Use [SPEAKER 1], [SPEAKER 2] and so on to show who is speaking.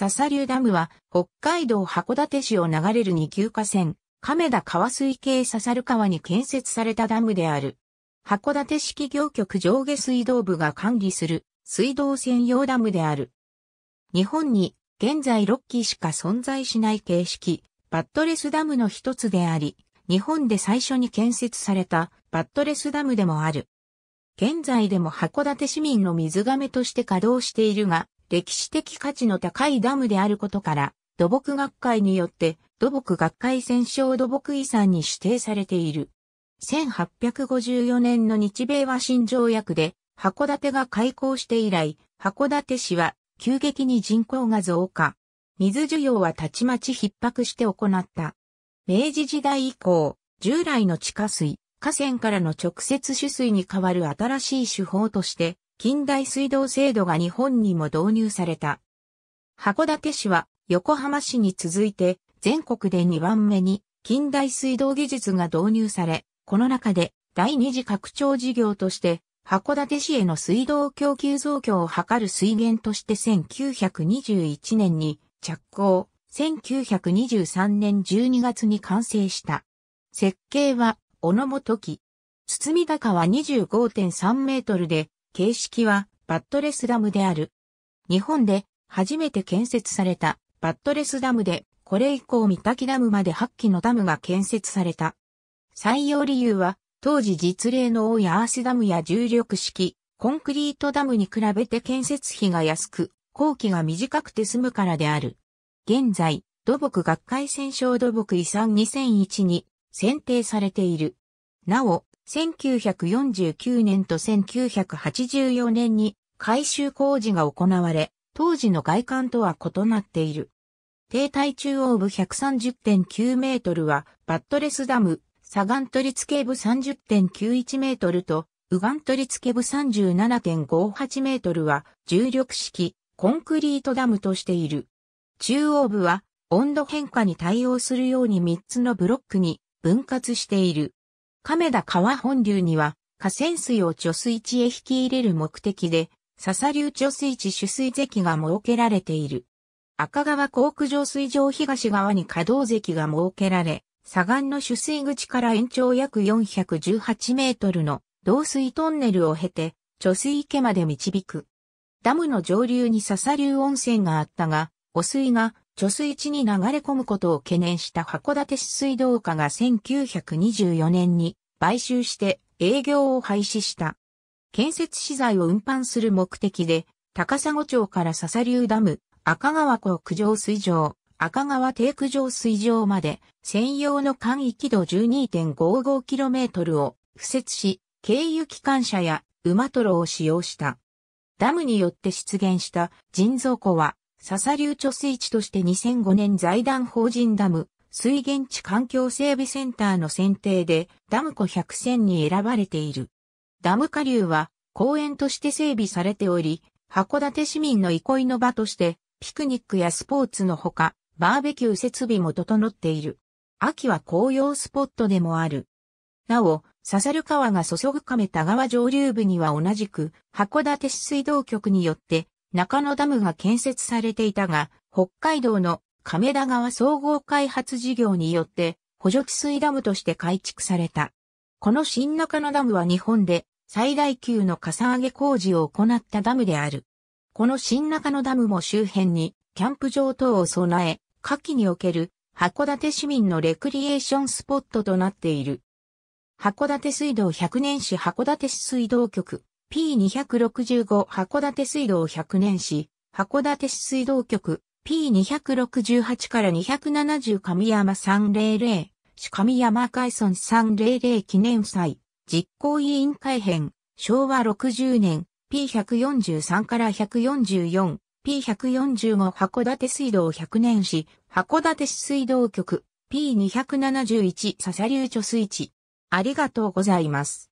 [SPEAKER 1] 笹流ダムは、北海道函館市を流れる二級河川、亀田川水系笹流川に建設されたダムである。函館市企業局上下水道部が管理する水道専用ダムである。日本に現在6基しか存在しない形式、バットレスダムの一つであり、日本で最初に建設されたバットレスダムでもある。現在でも函館市民の水亀として稼働しているが、歴史的価値の高いダムであることから、土木学会によって土木学会戦勝土木遺産に指定されている。1854年の日米和親条約で函館が開港して以来、函館市は急激に人口が増加。水需要はたちまち逼迫して行った。明治時代以降、従来の地下水、河川からの直接取水に代わる新しい手法として、近代水道制度が日本にも導入された。函館市は横浜市に続いて全国で2番目に近代水道技術が導入され、この中で第二次拡張事業として函館市への水道供給増強を図る水源として1921年に着工、1923年12月に完成した。設計は、小野元木。堤高は25.3メートルで、形式はバットレスダムである。日本で初めて建設されたバットレスダムで、これ以降三滝ダムまで8基のダムが建設された。採用理由は、当時実例の多いアースダムや重力式、コンクリートダムに比べて建設費が安く、工期が短くて済むからである。現在、土木学会戦勝土木遺産2001に選定されている。なお、1949年と1984年に改修工事が行われ、当時の外観とは異なっている。停滞中央部130.9メートルは、バットレスダム、左岸取付部30.91メートルと、右岸取付部37.58メートルは、重力式、コンクリートダムとしている。中央部は、温度変化に対応するように3つのブロックに分割している。亀田川本流には、河川水を貯水池へ引き入れる目的で、笹流貯水池取水堰が設けられている。赤川航空上水場東側に稼働堰が設けられ、左岸の取水口から延長約418メートルの導水トンネルを経て、貯水池まで導く。ダムの上流に笹流温泉があったが、汚水が貯水池に流れ込むことを懸念した函館市水道課が1924年に買収して営業を廃止した。建設資材を運搬する目的で、高砂町から笹流ダム、赤川湖九条水上、赤川低九条水上まで専用の間域度 12.55km を敷設し、経由機関車や馬トロを使用した。ダムによって出現した人造湖は笹流貯水池として2005年財団法人ダム水源地環境整備センターの選定でダム湖100選に選ばれている。ダム下流は公園として整備されており、函館市民の憩いの場としてピクニックやスポーツのほか、バーベキュー設備も整っている。秋は紅葉スポットでもある。なお、笹流川が注ぐ亀田川上流部には同じく、函館市水道局によって中野ダムが建設されていたが、北海道の亀田川総合開発事業によって補助治水ダムとして改築された。この新中野ダムは日本で最大級のかさ上げ工事を行ったダムである。この新中野ダムも周辺にキャンプ場等を備え、夏季における函館市民のレクリエーションスポットとなっている。函館水道100年市函館市水道局 P265 函館水道100年市、函館市水道局 P268 から270神山300、神山海村300記念祭、実行委員会編、昭和60年 P143 から144、P145 函館水道100年市、函館市水道局 P271 笹流貯水池。ありがとうございます。